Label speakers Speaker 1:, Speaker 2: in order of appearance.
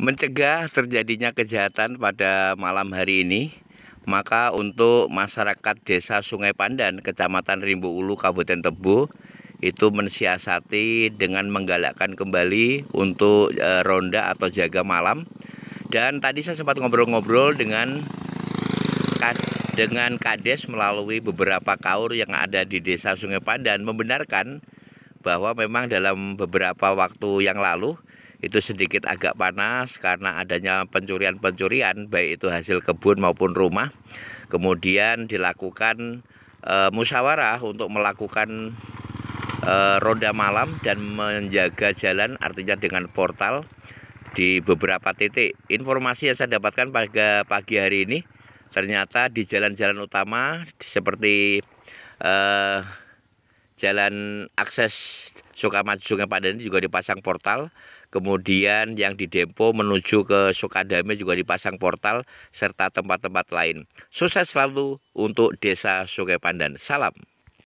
Speaker 1: mencegah terjadinya kejahatan pada malam hari ini, maka untuk masyarakat desa Sungai Pandan, Kecamatan Rimbu Ulu, Kabupaten Tebu, itu mensiasati dengan menggalakkan kembali untuk e, ronda atau jaga malam. Dan tadi saya sempat ngobrol-ngobrol dengan dengan Kades melalui beberapa kaur yang ada di Desa Sungai Pandan membenarkan bahwa memang dalam beberapa waktu yang lalu itu sedikit agak panas karena adanya pencurian-pencurian baik itu hasil kebun maupun rumah. Kemudian dilakukan e, musyawarah untuk melakukan e, eh, roda malam dan menjaga jalan artinya dengan portal di beberapa titik. Informasi yang saya dapatkan pada pagi hari ini ternyata di jalan-jalan utama seperti e, jalan akses Sukamaju Sungai Padani juga dipasang portal. Kemudian yang di Dempo menuju ke Sukadame juga dipasang portal serta tempat-tempat lain. Sukses selalu untuk Desa Sungai Pandan. Salam.